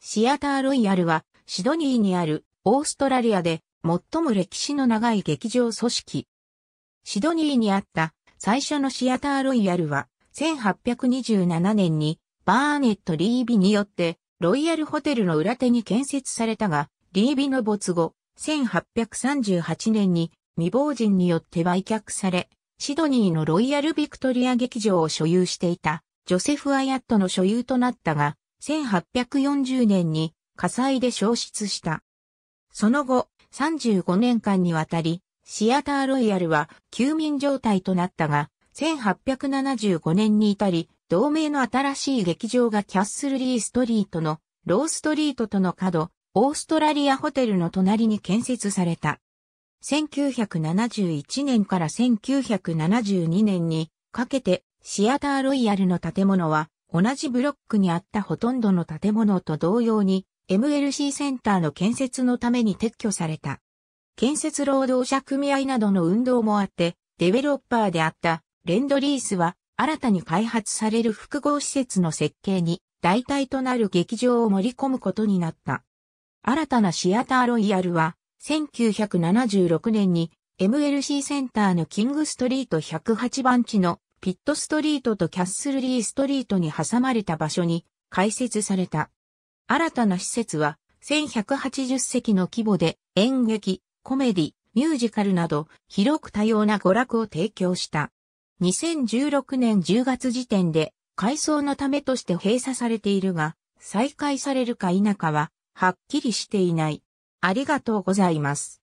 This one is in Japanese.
シアターロイヤルはシドニーにあるオーストラリアで最も歴史の長い劇場組織。シドニーにあった最初のシアターロイヤルは1827年にバーネット・リービによってロイヤルホテルの裏手に建設されたが、リービの没後、1838年に未亡人によって売却され、シドニーのロイヤルビクトリア劇場を所有していたジョセフ・アヤットの所有となったが、1840年に火災で消失した。その後、35年間にわたり、シアターロイヤルは休眠状態となったが、1875年に至り、同盟の新しい劇場がキャッスルリーストリートのローストリートとの角、オーストラリアホテルの隣に建設された。1971年から1972年にかけてシアターロイヤルの建物は同じブロックにあったほとんどの建物と同様に MLC センターの建設のために撤去された。建設労働者組合などの運動もあって、デベロッパーであったレンドリースは新たに開発される複合施設の設計に代替となる劇場を盛り込むことになった。新たなシアターロイヤルは1976年に MLC センターのキングストリート108番地のピットストリートとキャッスルリーストリートに挟まれた場所に開設された。新たな施設は1180席の規模で演劇、コメディ、ミュージカルなど広く多様な娯楽を提供した。2016年10月時点で改装のためとして閉鎖されているが、再開されるか否かははっきりしていない。ありがとうございます。